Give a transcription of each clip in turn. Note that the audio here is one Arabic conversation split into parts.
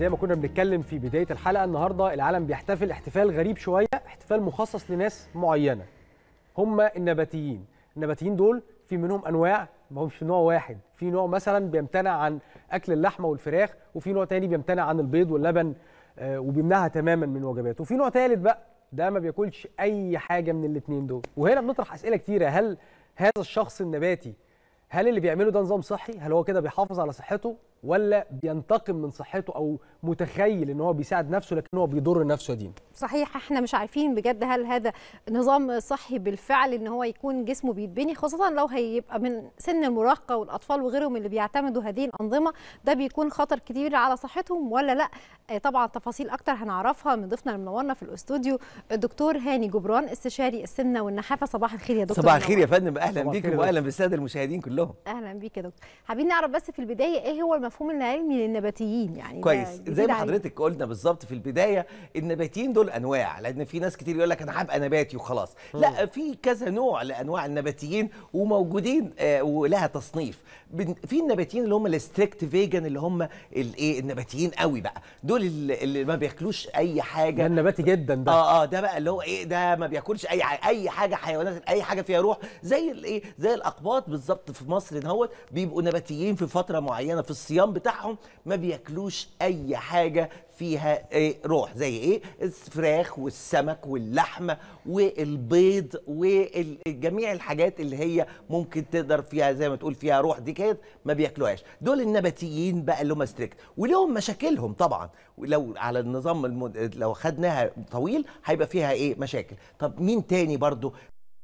زي ما كنا بنتكلم في بدايه الحلقه النهارده العالم بيحتفل احتفال غريب شويه احتفال مخصص لناس معينه هم النباتيين النباتيين دول في منهم انواع ما همش نوع واحد في نوع مثلا بيمتنع عن اكل اللحمه والفراخ وفي نوع تاني بيمتنع عن البيض واللبن آه، وبيمنعها تماما من وجباته وفي نوع تالت بقى ده ما بياكلش اي حاجه من الاتنين دول وهنا بنطرح اسئله كتيره هل هذا الشخص النباتي هل اللي بيعمله ده نظام صحي هل هو كده بيحافظ على صحته ولا بينتقم من صحته او متخيل ان هو بيساعد نفسه لكن هو بيضر نفسه دين صحيح احنا مش عارفين بجد هل هذا نظام صحي بالفعل ان هو يكون جسمه بيتبني خاصه لو هيبقى من سن المراهقه والاطفال وغيرهم اللي بيعتمدوا هذه الانظمه ده بيكون خطر كبير على صحتهم ولا لا آه، طبعا تفاصيل اكتر هنعرفها من ضيفنا المنورنا في الاستوديو الدكتور هاني جبران استشاري السمنه والنحافه صباح الخير يا دكتور صباح الخير يا فندم اهلا بيك واهلا بالساده المشاهدين كلهم اهلا بيك يا دكتور حابين نعرف بس في البدايه ايه هو المفهوم العلمي للنباتيين يعني كويس زي ما يعني. حضرتك قلنا بالظبط في البدايه النباتيين دول انواع لان في ناس كتير يقول لك انا هبقى نباتي وخلاص لا في كذا نوع لانواع النباتيين وموجودين آه ولها تصنيف في النباتيين اللي هم الاستريكت فيجن اللي هم الايه النباتيين قوي بقى دول اللي ما بياكلوش اي حاجه ده النباتي جدا ده اه اه ده بقى اللي هو ايه ده ما بياكلش اي حاجه اي حاجه حيوانات اي حاجه فيها روح زي الايه زي الاقباط بالظبط في مصر دهوت بيبقوا نباتيين في فتره معينه في الصيام بتاعهم ما بياكلوش اي حاجه فيها إيه؟ روح زي ايه الفراخ والسمك واللحمه والبيض وجميع الحاجات اللي هي ممكن تقدر فيها زي ما تقول فيها روح دي كانت ما بياكلوهاش دول النباتيين بقى اللي هم ستريكت ولهم مشاكلهم طبعا ولو على النظام المد... لو خدناها طويل هيبقى فيها ايه مشاكل طب مين تاني برضو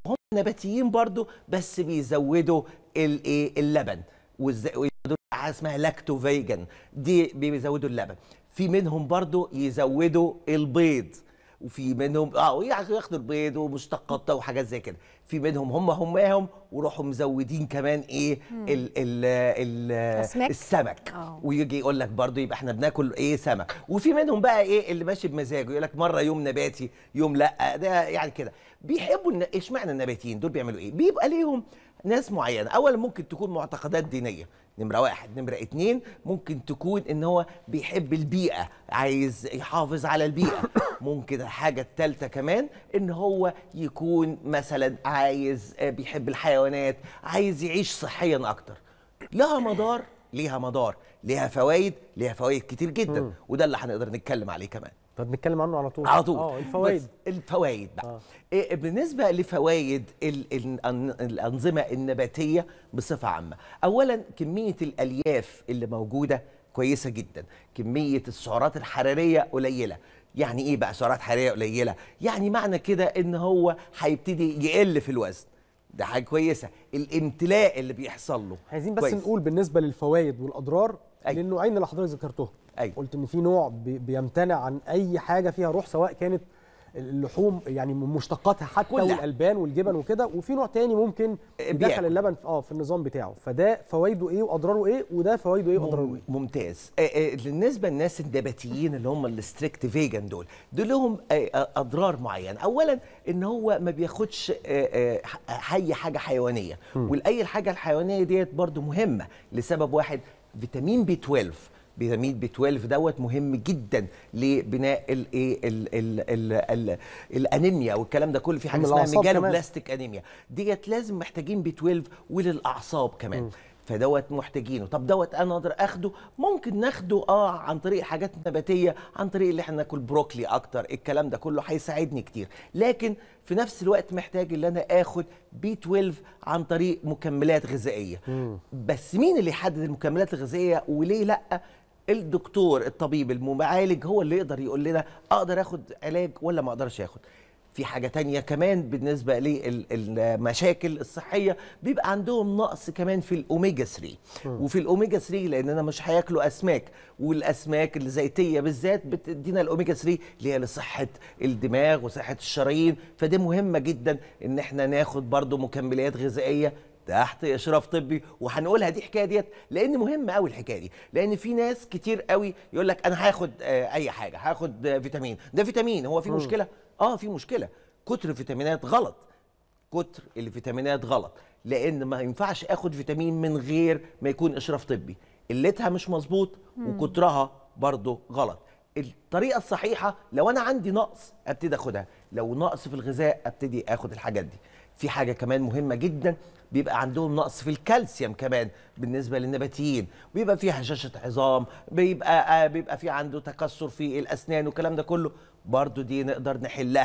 هم نباتيين برضو بس بيزودوا الايه اللبن والز... حاجه اسمها لاكتو فيجن دي بيزودوا اللبن في منهم برضو يزودوا البيض وفي منهم اه ياخدوا البيض ومشتقاته وحاجات زي كده في منهم هم هماهم وروحوا مزودين كمان ايه الـ الـ الـ السمك أوه. ويجي يقول لك برضه يبقى احنا بناكل ايه سمك وفي منهم بقى ايه اللي ماشي بمزاجه يقول لك مره يوم نباتي يوم لا ده يعني كده بيحبوا اشمعنى النباتيين دول بيعملوا ايه بيبقى ليهم ناس معينه اولا ممكن تكون معتقدات دينيه نمره واحد نمره اتنين ممكن تكون ان هو بيحب البيئه عايز يحافظ على البيئه ممكن الحاجه التالته كمان ان هو يكون مثلا عايز آه، بيحب الحيوانات عايز يعيش صحيا اكتر لها مدار ليها مدار ليها فوائد ليها فوائد كتير جدا وده اللي هنقدر نتكلم عليه كمان طب نتكلم عنه على طول على طول اه الفوائد الفوائد بقى آه. إيه بالنسبه لفوائد ال ال الانظمه النباتيه بصفه عامه اولا كميه الالياف اللي موجوده كويسه جدا كميه السعرات الحراريه قليله يعني ايه بقى سعرات حراريه قليله يعني معنى كده ان هو هيبتدي يقل في الوزن ده حاجه كويسه الامتلاء اللي بيحصل له عايزين بس كويس. نقول بالنسبه للفوائد والاضرار أي. أيوه. لانه اين اللي حضرتك ذكرتهم أي. أيوة. قلت ان في نوع بيمتنع عن اي حاجه فيها روح سواء كانت اللحوم يعني مشتقاتها حتى كلها. والالبان والجبن وكده وفي نوع تاني ممكن يدخل اللبن في اه في النظام بتاعه فده فوائده ايه واضراره ايه وده فوائده ايه واضراره ايه ممتاز آه، آه، بالنسبه للناس النباتيين اللي هم الستريكت فيجن دول دول لهم آه، اضرار معينه اولا ان هو ما بياخدش اي حاجه حيوانيه والاي الحاجه الحيوانيه ديت برضو مهمه لسبب واحد فيتامين بي 12 بيراميد بي 12 دوت مهم جدا لبناء الايه الانيميا والكلام ده كله في حاجه اسمها بلاستيك انيميا ديت لازم محتاجين بي 12 وللاعصاب كمان م. فدوت محتاجينه طب دوت انا اقدر اخده ممكن ناخده اه عن طريق حاجات نباتيه عن طريق اللي احنا ناكل بروكلي اكتر الكلام ده كله هيساعدني كتير لكن في نفس الوقت محتاج ان انا اخد بي 12 عن طريق مكملات غذائيه مم. بس مين اللي يحدد المكملات الغذائيه وليه لا الدكتور الطبيب المعالج هو اللي يقدر يقول لنا اقدر اخد علاج ولا ما اقدرش اخد في حاجة تانية كمان بالنسبة للمشاكل الصحية بيبقى عندهم نقص كمان في الأوميجا 3 وفي الأوميجا 3 لأننا مش هياكلوا أسماك والأسماك الزيتية بالذات بتدينا الأوميجا 3 اللي هي لصحة الدماغ وصحة الشرايين فدي مهمة جدا إن احنا ناخد برضو مكملات غذائية تحت اشراف طبي وهنقولها دي الحكايه ديت لان مهمه قوي الحكايه دي لان في ناس كتير قوي يقول لك انا هاخد آه، اي حاجه هاخد فيتامين ده فيتامين هو في مشكله اه في مشكله كتر الفيتامينات غلط كتر الفيتامينات غلط لان ما ينفعش اخد فيتامين من غير ما يكون اشراف طبي قلتها مش مظبوط وكترها برضه غلط الطريقه الصحيحه لو انا عندي نقص ابتدي اخدها لو نقص في الغذاء ابتدي اخد الحاجات دي في حاجه كمان مهمه جدا بيبقى عندهم نقص في الكالسيوم كمان بالنسبه للنباتيين بيبقى في هشاشه عظام بيبقى آه، بيبقى في عنده تكسر في الاسنان والكلام ده كله برضو دي نقدر نحلها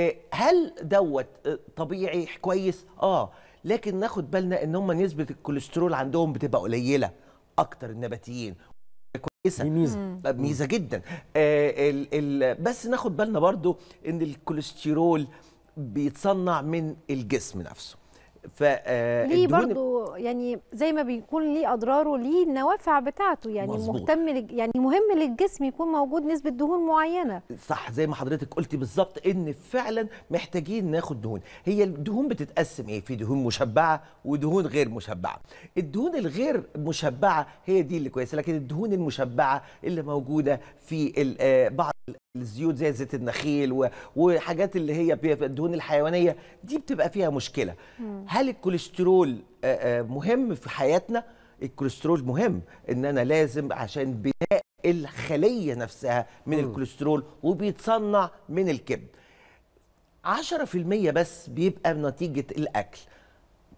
آه، هل دوت آه، طبيعي كويس اه لكن ناخد بالنا ان هم نسبه الكوليسترول عندهم بتبقى قليله اكتر النباتيين كويسه ميزه ميزه جدا آه ال ال بس ناخد بالنا برضو ان الكوليسترول بيتصنع من الجسم نفسه ف آه، ليه برضه يعني زي ما بيكون ليه اضراره ليه النوافع بتاعته يعني مزبوط. مهتم يعني مهم للجسم يكون موجود نسبه دهون معينه صح زي ما حضرتك قلتي بالظبط ان فعلا محتاجين ناخد دهون هي الدهون بتتقسم ايه في دهون مشبعه ودهون غير مشبعه الدهون الغير مشبعه هي دي اللي كويسه لكن الدهون المشبعه اللي موجوده في آه، بعض الزيوت زي زيت النخيل وحاجات اللي هي الدهون الحيوانيه دي بتبقى فيها مشكله هل الكوليسترول آه، آه، مهم في حياتنا الكوليسترول مهم ان انا لازم عشان بناء الخليه نفسها من الكوليسترول وبيتصنع من الكبد 10% بس بيبقى نتيجه الاكل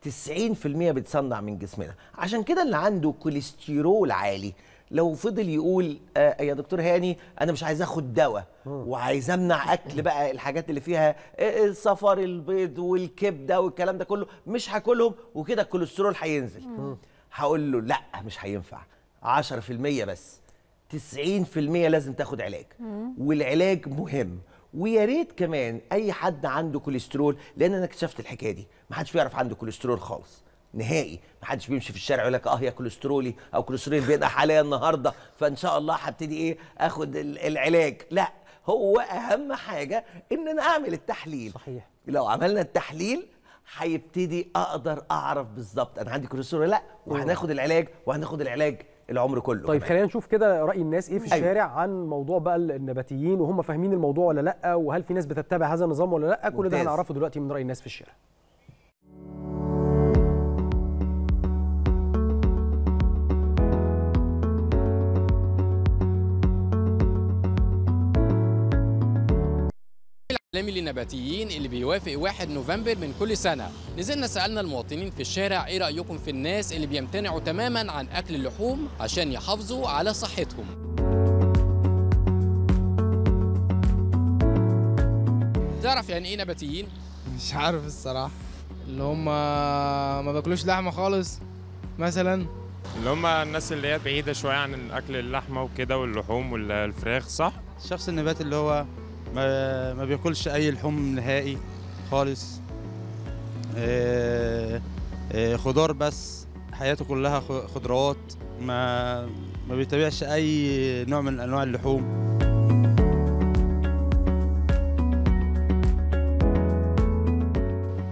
90% بيتصنع من جسمنا عشان كده اللي عنده كوليسترول عالي لو فضل يقول آه يا دكتور هاني انا مش عايز اخد دواء وعايز امنع اكل بقى الحاجات اللي فيها آه، آه، السفر البيض والكبده والكلام ده كله مش هاكلهم وكده الكوليسترول هينزل هقول له لا مش هينفع 10% بس 90% لازم تاخد علاج والعلاج مهم ويا ريت كمان اي حد عنده كوليسترول لان انا اكتشفت الحكايه دي ما حدش بيعرف عنده كوليسترول خالص نهائي محدش بيمشي في الشارع يقول لك اه يا كوليسترولي او كوليسترول بيضع حاليا النهارده فان شاء الله هبتدي ايه اخد العلاج لا هو اهم حاجه ان انا اعمل التحليل صحيح لو عملنا التحليل هيبتدي اقدر اعرف بالظبط انا عندي كوليسترول لا وهناخد العلاج وهناخد العلاج العمر كله طيب خلينا نشوف كده راي الناس ايه في أيوه. الشارع أيوة. عن موضوع بقى النباتيين وهم فاهمين الموضوع ولا لا وهل في ناس بتتبع هذا النظام ولا لا كل ده هنعرفه دلوقتي من راي الناس في الشارع العالمي للنباتيين اللي بيوافق 1 نوفمبر من كل سنة نزلنا سألنا المواطنين في الشارع إيه رأيكم في الناس اللي بيمتنعوا تماما عن أكل اللحوم عشان يحافظوا على صحتهم تعرف يعني إيه نباتيين؟ مش عارف الصراحة اللي هم ما باكلوش لحمة خالص مثلا اللي هم الناس اللي هي بعيدة شوية عن أكل اللحمة وكده واللحوم والفراخ صح؟ الشخص النباتي اللي هو ما, ما بياكلش اي لحوم نهائي خالص آه، آه، خضار بس حياته كلها خضروات ما ما بيتابعش اي نوع من انواع اللحوم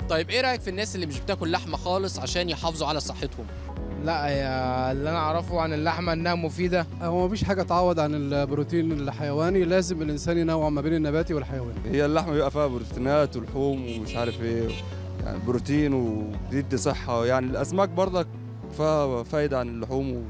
طيب ايه رايك في الناس اللي مش بتاكل لحمه خالص عشان يحافظوا على صحتهم لا يا اللي انا اعرفه عن اللحمه انها مفيده هو مفيش حاجه تعوض عن البروتين الحيواني لازم الانسان ينوع ما بين النباتي والحيواني هي اللحمه بيبقى فيها بروتينات ولحوم ومش عارف ايه يعني بروتين وبتدي صحه يعني الاسماك برضك فيها فايده عن اللحوم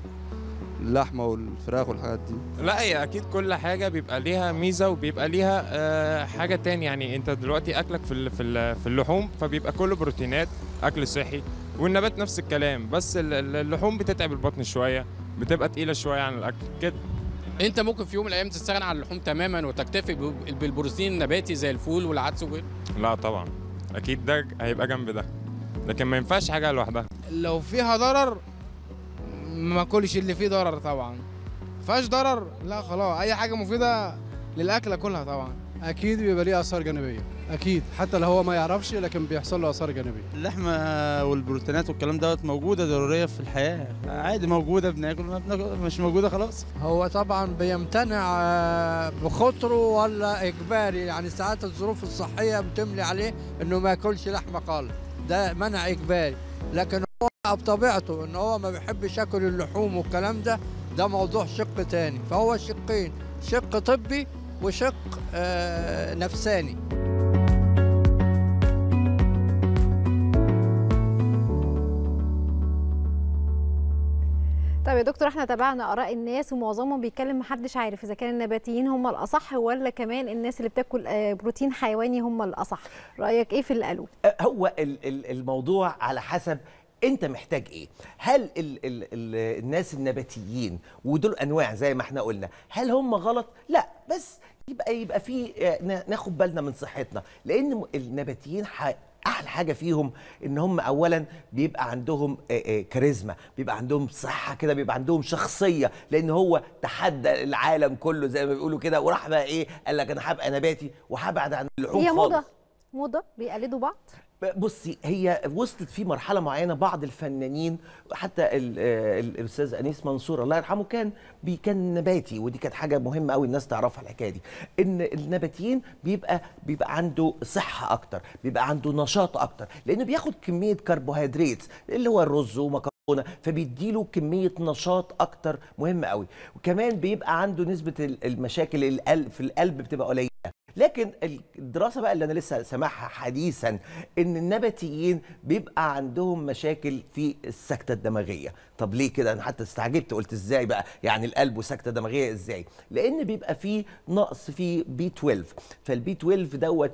واللحمه والفراخ والحاجات دي لا هي اكيد كل حاجه بيبقى ليها ميزه وبيبقى ليها آه، حاجه تاني يعني انت دلوقتي اكلك في في اللحوم فبيبقى كله بروتينات اكل صحي والنبات نفس الكلام بس اللحوم بتتعب البطن شويه بتبقى تقيله شويه عن الاكل كده انت ممكن في يوم من الايام تستغنى عن اللحوم تماما وتكتفي بالبروتين النباتي زي الفول والعدس وغيره لا طبعا اكيد ده هيبقى جنب ده لكن ما ينفعش حاجه لوحدها لو فيها ضرر ما كلش اللي فيه ضرر طبعا فيهاش ضرر لا خلاص اي حاجه مفيده للاكل اكلها طبعا اكيد بيبقى ليه اثار جانبيه اكيد حتى لو هو ما يعرفش لكن بيحصل له اثار جانبيه اللحمه والبروتينات والكلام دوت موجوده ضروريه في الحياه عادي موجوده بناكل ما بناكل مش موجوده خلاص هو طبعا بيمتنع آه، بخطره ولا اجباري يعني ساعات الظروف الصحيه بتملي عليه انه ما ياكلش لحمه خالص ده منع اجباري لكن هو بطبيعته ان هو ما بيحبش ياكل اللحوم والكلام ده ده موضوع شق تاني فهو شقين شق طبي وشق آه، نفساني طيب يا دكتور احنا تابعنا اراء الناس ومعظمهم بيتكلم محدش عارف اذا كان النباتيين هم الاصح ولا كمان الناس اللي بتاكل آه، بروتين حيواني هم الاصح رايك ايه في قالوه أه، هو الموضوع على حسب انت محتاج ايه هل الـ الـ الـ الناس النباتيين ودول انواع زي ما احنا قلنا هل هم غلط لا بس يبقى يبقى في آه، ناخد بالنا من صحتنا لان النباتيين احلى حاجه فيهم ان هم اولا بيبقى عندهم آه، آه، كاريزما بيبقى عندهم صحه كده بيبقى عندهم شخصيه لان هو تحدى العالم كله زي ما بيقولوا كده وراح بقى ايه قال لك انا هبقى نباتي وهبعد عن اللحوم هي موضه موضه بيقلدوا بعض بصي هي وصلت في مرحله معينه بعض الفنانين حتى الاستاذ انيس منصور الله يرحمه كان كان نباتي ودي كانت حاجه مهمه قوي الناس تعرفها الحكايه دي ان النباتيين بيبقى بيبقى عنده صحه اكتر بيبقى عنده نشاط اكتر لانه بياخد كميه كربوهيدرات اللي هو الرز ومكرونه فبيدي فبيديله كميه نشاط اكتر مهم قوي وكمان بيبقى عنده نسبه المشاكل القلب في القلب بتبقى قليله لكن الدراسه بقى اللي انا لسه سامعها حديثا ان النباتيين بيبقى عندهم مشاكل في السكته الدماغيه طب ليه كده انا حتى استعجبت قلت ازاي بقى يعني القلب وسكته دماغيه ازاي لان بيبقى فيه نقص في بي 12 فالبي 12 دوت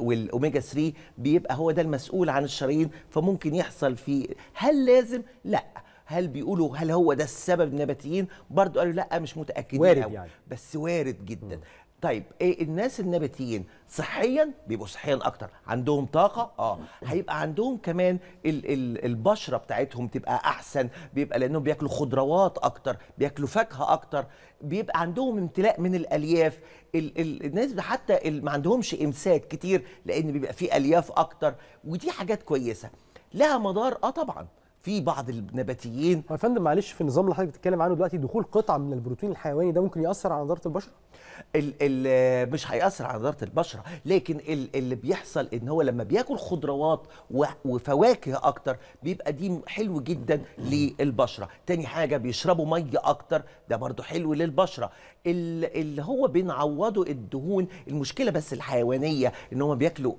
والاوميجا 3 بيبقى هو ده المسؤول عن الشرايين فممكن يحصل فيه هل لازم لا هل بيقولوا هل هو ده السبب النباتيين برضو قالوا لا مش متاكدين وارد يعني. بس وارد جدا م. طيب ايه الناس النباتيين صحيا بيبقوا صحيا اكتر عندهم طاقه اه هيبقى عندهم كمان ال ال البشره بتاعتهم تبقى احسن بيبقى لانهم بياكلوا خضروات اكتر بياكلوا فاكهه اكتر بيبقى عندهم امتلاء من الالياف ال ال الناس حتى ما عندهمش امساك كتير لان بيبقى فيه الياف اكتر ودي حاجات كويسه لها مضار اه طبعا في بعض النباتيين يا فندم معلش في النظام اللي حضرتك بتتكلم عنه دلوقتي دخول قطعه من البروتين الحيواني ده ممكن ياثر على نضاره البشره ال ال مش هياثر على نضاره البشره لكن اللي بيحصل ان هو لما بياكل خضروات وفواكه اكتر بيبقى دي حلو جدا للبشره تاني حاجه بيشربوا ميه اكتر ده برضو حلو للبشره اللي هو بنعوضه الدهون المشكله بس الحيوانيه ان هم بياكلوا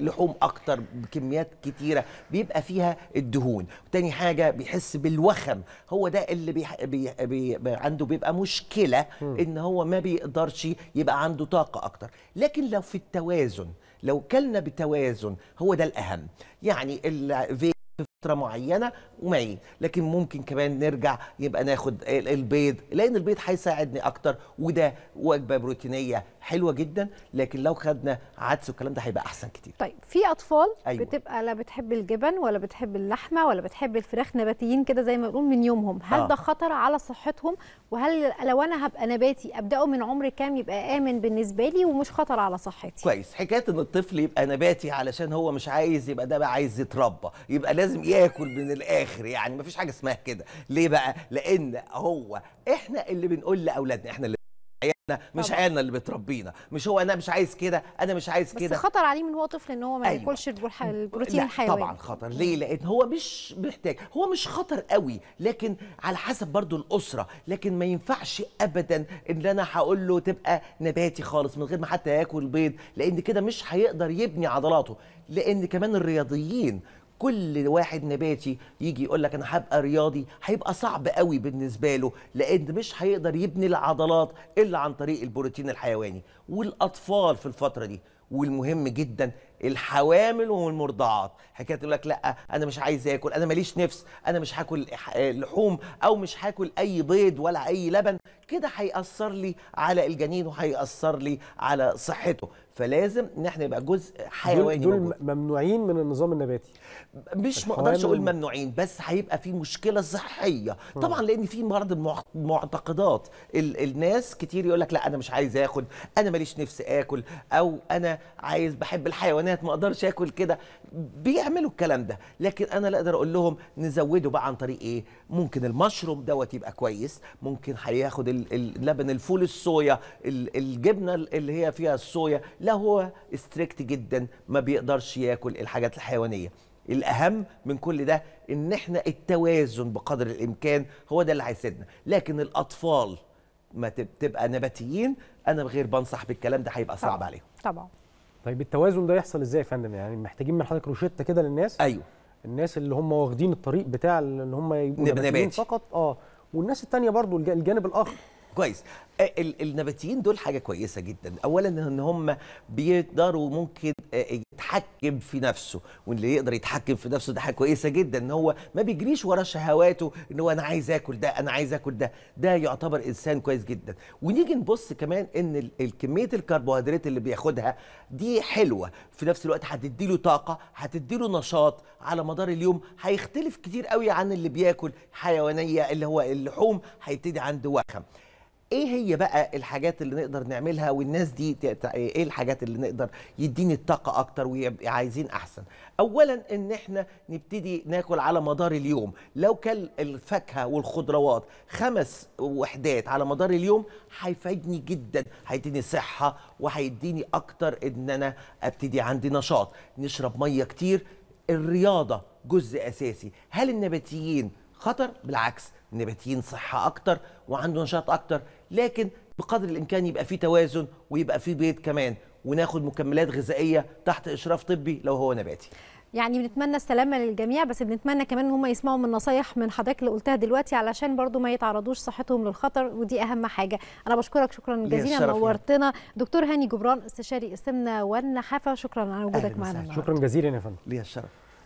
لحوم اكتر بكميات كتيره بيبقى فيها الدهون الهرمون تاني حاجه بيحس بالوخم هو ده اللي بيح... بي... بي... عنده بيبقى مشكله م. ان هو ما بيقدرش يبقى عنده طاقه اكتر لكن لو في التوازن لو كلنا بتوازن هو ده الاهم يعني الفي فتره معينه ومعي لكن ممكن كمان نرجع يبقى ناخد البيض لان البيض هيساعدني اكتر وده وجبه بروتينيه حلوه جدا لكن لو خدنا عدس والكلام ده هيبقى احسن كتير طيب في اطفال أيوة. بتبقى لا بتحب الجبن ولا بتحب اللحمه ولا بتحب الفراخ نباتيين كده زي ما بنقول من يومهم هل آه. ده خطر على صحتهم وهل لو انا هبقى نباتي ابداه من عمر كام يبقى امن بالنسبه لي ومش خطر على صحتي كويس حكايه ان الطفل يبقى نباتي علشان هو مش عايز يبقى ده عايز يتربى يبقى لازم ياكل من الاخر يعني مفيش حاجه اسمها كده ليه بقى لان هو احنا اللي بنقول لاولادنا احنا اللي مش طبعا. اللي بتربينا مش هو انا مش عايز كده انا مش عايز كده بس خطر عليه من هو طفل ان هو ما أيوة. ياكلش البروتين الحيواني طبعا خطر ليه لان هو مش محتاج هو مش خطر قوي لكن على حسب برضو الاسره لكن ما ينفعش ابدا ان انا هقول له تبقى نباتي خالص من غير ما حتى ياكل بيض لان كده مش هيقدر يبني عضلاته لان كمان الرياضيين كل واحد نباتي يجي يقول لك انا هبقى رياضي هيبقى صعب قوي بالنسبه له لان مش هيقدر يبني العضلات الا عن طريق البروتين الحيواني والاطفال في الفتره دي والمهم جدا الحوامل والمرضعات حكايه تقول لك لا انا مش عايز اكل انا ماليش نفس انا مش هاكل لحوم او مش هاكل اي بيض ولا اي لبن كده هيأثر لي على الجنين وهيأثر لي على صحته فلازم ان احنا يبقى جزء حيواني دول, دول ممنوعين من النظام النباتي مش ما اقدرش اقول ممنوعين بس هيبقى في مشكله صحيه م. طبعا لان في مرض المعتقدات ال الناس كتير يقول لك لا انا مش عايز اكل انا ماليش نفس اكل او انا عايز بحب الحيوانات ما اقدرش اكل كده بيعملوا الكلام ده لكن انا لا اقدر اقول لهم نزوده بقى عن طريق ايه ممكن المشروم دوت يبقى كويس ممكن هياخد اللبن الفول الصويا الجبنه اللي هي فيها الصويا لا هو استريكت جدا ما بيقدرش ياكل الحاجات الحيوانيه الاهم من كل ده ان احنا التوازن بقدر الامكان هو ده اللي هيسدنا لكن الاطفال ما تبقى نباتيين انا غير بنصح بالكلام ده هيبقى صعب عليهم طبعا طيب التوازن ده يحصل ازاي يا فندم يعني محتاجين من حضرتك روشته كده للناس ايوه الناس اللي هم واخدين الطريق بتاع ان هم يبقوا نباتيين فقط اه والناس الثانيه برضو الجانب الاخر كويس آه، النباتيين دول حاجه كويسه جدا اولا ان هم بيقدروا ممكن آه، يتحكم في نفسه واللي يقدر يتحكم في نفسه ده حاجه كويسه جدا ان هو ما بيجريش ورا شهواته ان هو انا عايز اكل ده انا عايز اكل ده ده يعتبر انسان كويس جدا ونيجي نبص كمان ان كميه الكربوهيدرات اللي بياخدها دي حلوه في نفس الوقت هتدي له طاقه هتدي له نشاط على مدار اليوم هيختلف كتير قوي عن اللي بياكل حيوانيه اللي هو اللحوم هيبتدي عنده وخم ايه هي بقى الحاجات اللي نقدر نعملها والناس دي ايه الحاجات اللي نقدر يديني الطاقه اكتر ويبقى عايزين احسن اولا ان احنا نبتدي ناكل على مدار اليوم لو كل الفاكهه والخضروات خمس وحدات على مدار اليوم هيفيدني جدا هيديني صحه وهيديني اكتر ان انا ابتدي عندي نشاط نشرب ميه كتير الرياضه جزء اساسي هل النباتيين خطر بالعكس النباتيين صحه اكتر وعنده نشاط اكتر لكن بقدر الامكان يبقى في توازن ويبقى في بيض كمان وناخد مكملات غذائيه تحت اشراف طبي لو هو نباتي يعني بنتمنى السلامة للجميع بس بنتمنى كمان ان هم يسمعوا من نصايح من حضرتك اللي قلتها دلوقتي علشان برضو ما يتعرضوش صحتهم للخطر ودي اهم حاجة انا بشكرك شكرا جزيلا نورتنا دكتور هاني جبران استشاري السمنة والنحافة شكرا على وجودك معنا شكرا جزيلا يا فندم ليا الشرف